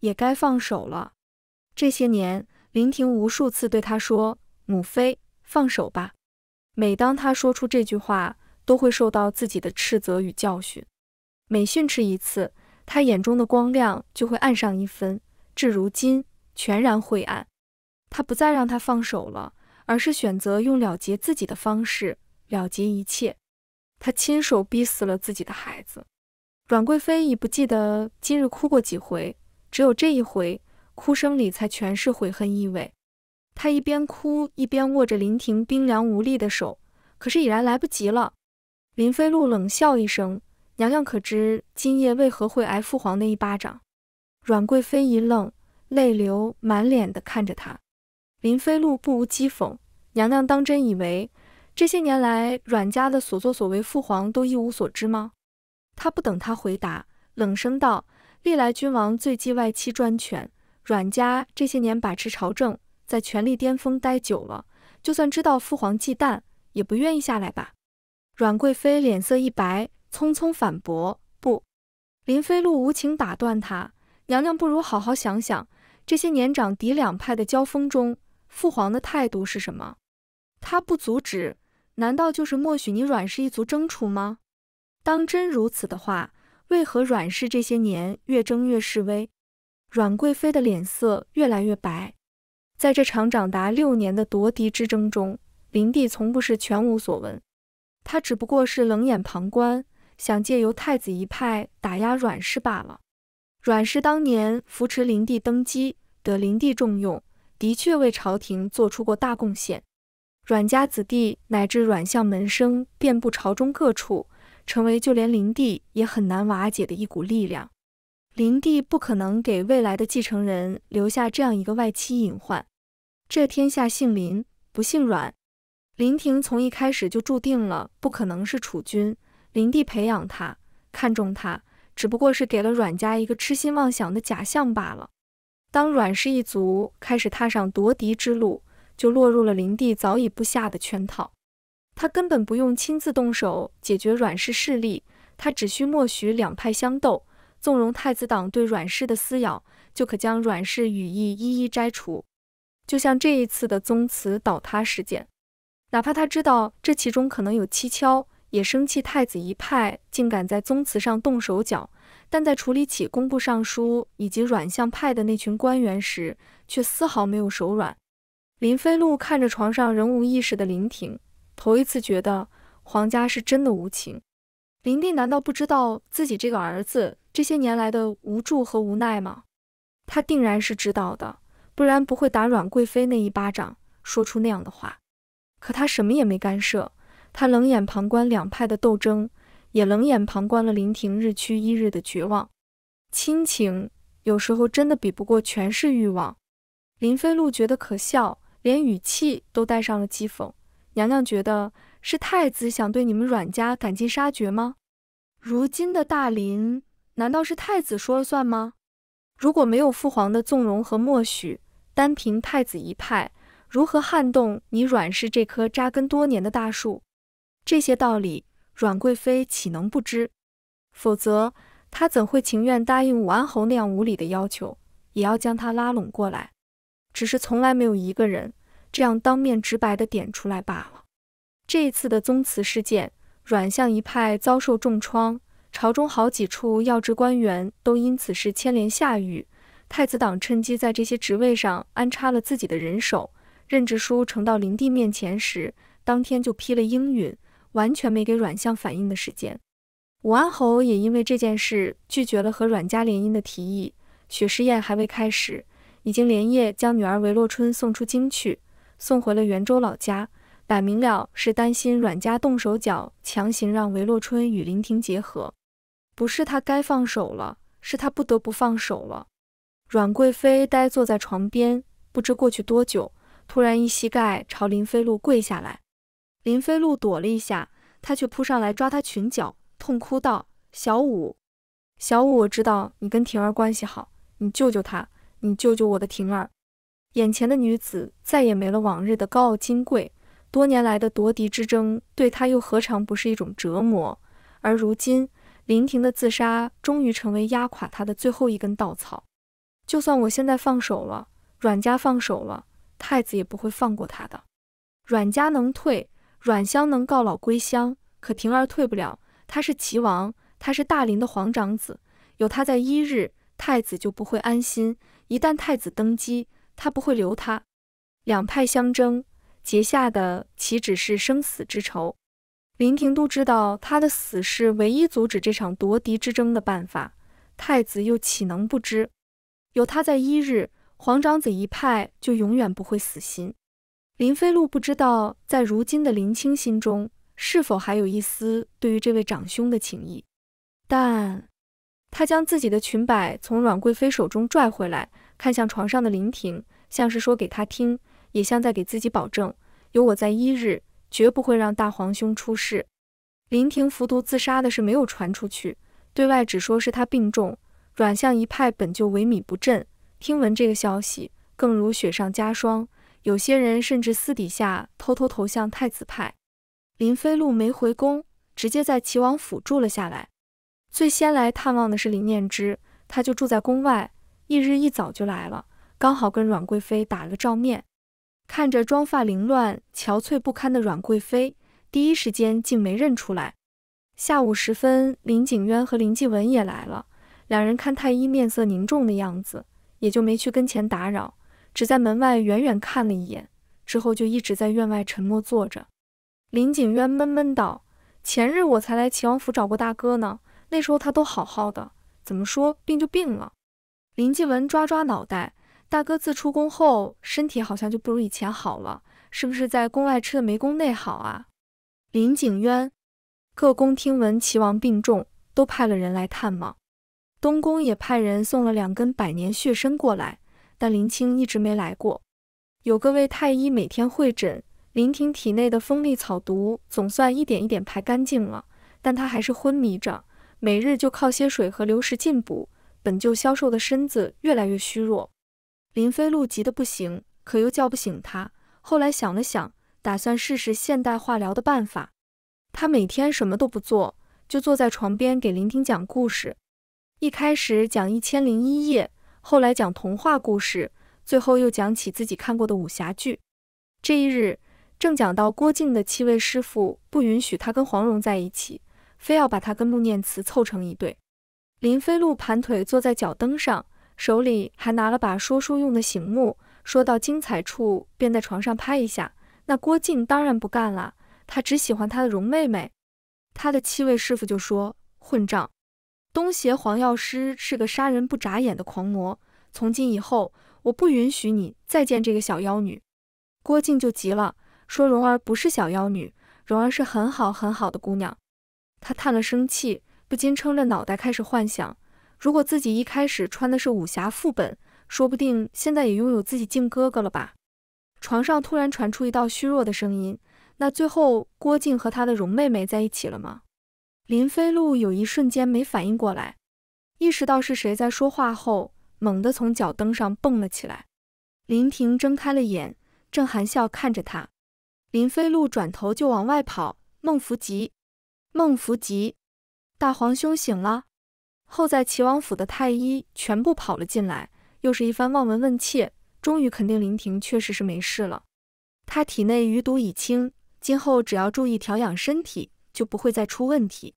也该放手了。这些年，林婷无数次对他说：“母妃，放手吧。”每当他说出这句话，都会受到自己的斥责与教训。每训斥一次，他眼中的光亮就会暗上一分。至如今，全然晦暗。他不再让他放手了，而是选择用了结自己的方式，了结一切。他亲手逼死了自己的孩子。阮贵妃已不记得今日哭过几回。只有这一回，哭声里才全是悔恨意味。他一边哭，一边握着林婷冰凉无力的手，可是已然来不及了。林飞露冷笑一声：“娘娘可知今夜为何会挨父皇那一巴掌？”阮贵妃一愣，泪流满脸地看着他。林飞露不无讥讽：“娘娘当真以为这些年来阮家的所作所为，父皇都一无所知吗？”他不等她回答，冷声道。历来君王最忌外戚专权，阮家这些年把持朝政，在权力巅峰待久了，就算知道父皇忌惮，也不愿意下来吧。阮贵妃脸色一白，匆匆反驳：“不。”林飞鹭无情打断她：“娘娘不如好好想想，这些年长敌两派的交锋中，父皇的态度是什么？他不阻止，难道就是默许你阮氏一族争储吗？当真如此的话。”为何阮氏这些年越争越势微？阮贵妃的脸色越来越白。在这场长达六年的夺嫡之争中，林帝从不是全无所闻，他只不过是冷眼旁观，想借由太子一派打压阮氏罢了。阮氏当年扶持林帝登基，得林帝重用，的确为朝廷做出过大贡献。阮家子弟乃至阮相门生遍布朝中各处。成为就连林帝也很难瓦解的一股力量，林帝不可能给未来的继承人留下这样一个外戚隐患。这天下姓林不姓阮，林婷从一开始就注定了不可能是储君。林帝培养他、看中他，只不过是给了阮家一个痴心妄想的假象罢了。当阮氏一族开始踏上夺嫡之路，就落入了林帝早已布下的圈套。他根本不用亲自动手解决阮氏势力，他只需默许两派相斗，纵容太子党对阮氏的撕咬，就可将阮氏羽翼一一摘除。就像这一次的宗祠倒塌事件，哪怕他知道这其中可能有蹊跷，也生气太子一派竟敢在宗祠上动手脚，但在处理起工部尚书以及阮相派的那群官员时，却丝毫没有手软。林飞禄看着床上仍无意识的林婷。头一次觉得皇家是真的无情。林帝难道不知道自己这个儿子这些年来的无助和无奈吗？他定然是知道的，不然不会打阮贵妃那一巴掌，说出那样的话。可他什么也没干涉，他冷眼旁观两派的斗争，也冷眼旁观了林廷日趋一日的绝望。亲情有时候真的比不过权势欲望。林飞路觉得可笑，连语气都带上了讥讽。娘娘觉得是太子想对你们阮家赶尽杀绝吗？如今的大林难道是太子说了算吗？如果没有父皇的纵容和默许，单凭太子一派如何撼动你阮氏这棵扎根多年的大树？这些道理，阮贵妃岂能不知？否则，她怎会情愿答应武安侯那样无理的要求，也要将他拉拢过来？只是从来没有一个人。这样当面直白的点出来罢了。这一次的宗祠事件，阮相一派遭受重创，朝中好几处要职官员都因此事牵连下狱。太子党趁机在这些职位上安插了自己的人手。任职书呈到灵帝面前时，当天就批了应允，完全没给阮相反应的时间。武安侯也因为这件事拒绝了和阮家联姻的提议。雪诗宴还未开始，已经连夜将女儿韦洛春送出京去。送回了袁州老家，摆明了是担心阮家动手脚，强行让韦洛春与林婷结合。不是他该放手了，是他不得不放手了。阮贵妃呆坐在床边，不知过去多久，突然一膝盖朝林飞露跪下来。林飞露躲了一下，他却扑上来抓她裙角，痛哭道：“小五，小五，我知道你跟婷儿关系好，你救救她，你救救我的婷儿。”眼前的女子再也没了往日的高傲金贵，多年来的夺嫡之争对她又何尝不是一种折磨？而如今林婷的自杀终于成为压垮她的最后一根稻草。就算我现在放手了，阮家放手了，太子也不会放过她的。阮家能退，阮香能告老归乡，可婷儿退不了。他是齐王，他是大林的皇长子，有他在一日，太子就不会安心。一旦太子登基，他不会留他，两派相争结下的岂止是生死之仇？林廷都知道他的死是唯一阻止这场夺嫡之争的办法。太子又岂能不知？有他在一日，皇长子一派就永远不会死心。林飞禄不知道，在如今的林清心中，是否还有一丝对于这位长兄的情谊？但他将自己的裙摆从阮贵妃手中拽回来。看向床上的林婷，像是说给他听，也像在给自己保证：有我在一日，绝不会让大皇兄出事。林婷服毒自杀的事没有传出去，对外只说是他病重。阮相一派本就萎靡不振，听闻这个消息，更如雪上加霜。有些人甚至私底下偷偷投向太子派。林飞鹭没回宫，直接在齐王府住了下来。最先来探望的是林念之，他就住在宫外。翌日一早就来了，刚好跟阮贵妃打了个照面。看着妆发凌乱、憔悴不堪的阮贵妃，第一时间竟没认出来。下午时分，林景渊和林继文也来了。两人看太医面色凝重的样子，也就没去跟前打扰，只在门外远远看了一眼，之后就一直在院外沉默坐着。林景渊闷闷道：“前日我才来齐王府找过大哥呢，那时候他都好好的，怎么说病就病了？”林继文抓抓脑袋，大哥自出宫后，身体好像就不如以前好了，是不是在宫外吃的没宫内好啊？林景渊，各宫听闻齐王病重，都派了人来探望，东宫也派人送了两根百年血参过来，但林清一直没来过。有各位太医每天会诊，林婷体内的风力草毒总算一点一点排干净了，但她还是昏迷着，每日就靠些水和流食进补。本就消瘦的身子越来越虚弱，林飞鹿急得不行，可又叫不醒他。后来想了想，打算试试现代化疗的办法。他每天什么都不做，就坐在床边给林听讲故事。一开始讲《一千零一夜》，后来讲童话故事，最后又讲起自己看过的武侠剧。这一日正讲到郭靖的七位师傅不允许他跟黄蓉在一起，非要把他跟穆念慈凑成一对。林飞路盘腿坐在脚蹬上，手里还拿了把说书用的醒木，说到精彩处便在床上拍一下。那郭靖当然不干了，他只喜欢他的蓉妹妹。他的七位师傅就说：“混账！东邪黄药师是个杀人不眨眼的狂魔，从今以后我不允许你再见这个小妖女。”郭靖就急了，说：“蓉儿不是小妖女，蓉儿是很好很好的姑娘。”他叹了声气。不禁撑着脑袋开始幻想，如果自己一开始穿的是武侠副本，说不定现在也拥有自己靖哥哥了吧？床上突然传出一道虚弱的声音。那最后郭靖和他的容妹妹在一起了吗？林飞鹿有一瞬间没反应过来，意识到是谁在说话后，猛地从脚蹬上蹦了起来。林婷睁开了眼，正含笑看着他。林飞鹿转头就往外跑。孟福吉，孟福吉。大皇兄醒了，后在齐王府的太医全部跑了进来，又是一番望闻问切，终于肯定林婷确实是没事了。她体内余毒已清，今后只要注意调养身体，就不会再出问题。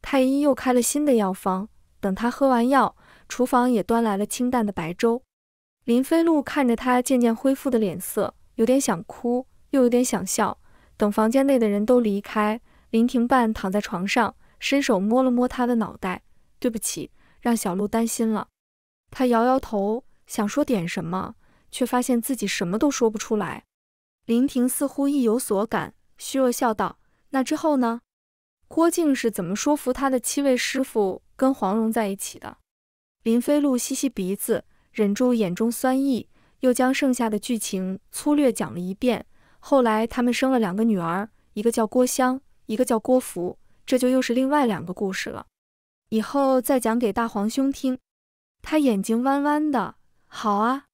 太医又开了新的药方，等他喝完药，厨房也端来了清淡的白粥。林飞鹭看着他渐渐恢复的脸色，有点想哭，又有点想笑。等房间内的人都离开，林婷半躺在床上。伸手摸了摸他的脑袋，对不起，让小鹿担心了。他摇摇头，想说点什么，却发现自己什么都说不出来。林婷似乎意有所感，虚弱笑道：“那之后呢？郭靖是怎么说服他的七位师父跟黄蓉在一起的？”林飞鹿吸吸鼻子，忍住眼中酸意，又将剩下的剧情粗略讲了一遍。后来他们生了两个女儿，一个叫郭襄，一个叫郭芙。这就又是另外两个故事了，以后再讲给大皇兄听。他眼睛弯弯的，好啊。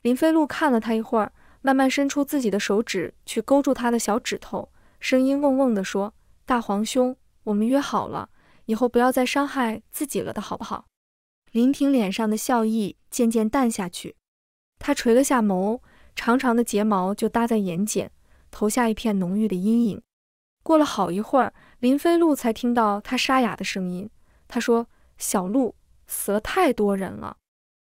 林飞鹿看了他一会儿，慢慢伸出自己的手指去勾住他的小指头，声音嗡嗡地说：“大皇兄，我们约好了，以后不要再伤害自己了的，好不好？”林婷脸上的笑意渐渐淡下去，她垂了下眸，长长的睫毛就搭在眼睑，投下一片浓郁的阴影。过了好一会儿。林飞鹿才听到他沙哑的声音。他说：“小鹿死了，太多人了。”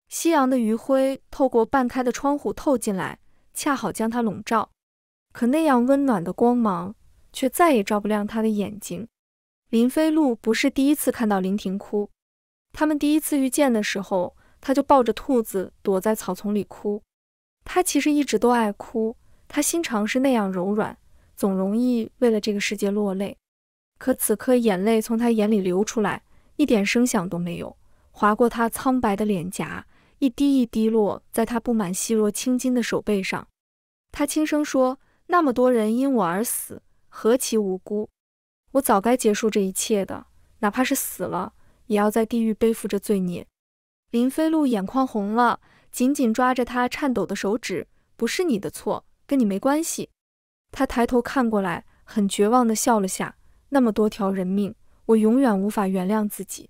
夕阳的余晖透过半开的窗户透进来，恰好将他笼罩。可那样温暖的光芒，却再也照不亮他的眼睛。林飞鹿不是第一次看到林婷哭。他们第一次遇见的时候，他就抱着兔子躲在草丛里哭。他其实一直都爱哭，他心肠是那样柔软，总容易为了这个世界落泪。可此刻，眼泪从他眼里流出来，一点声响都没有，划过他苍白的脸颊，一滴一滴落在他布满细若青筋的手背上。他轻声说：“那么多人因我而死，何其无辜！我早该结束这一切的，哪怕是死了，也要在地狱背负着罪孽。”林飞鹿眼眶红了，紧紧抓着他颤抖的手指：“不是你的错，跟你没关系。”他抬头看过来，很绝望地笑了下。那么多条人命，我永远无法原谅自己。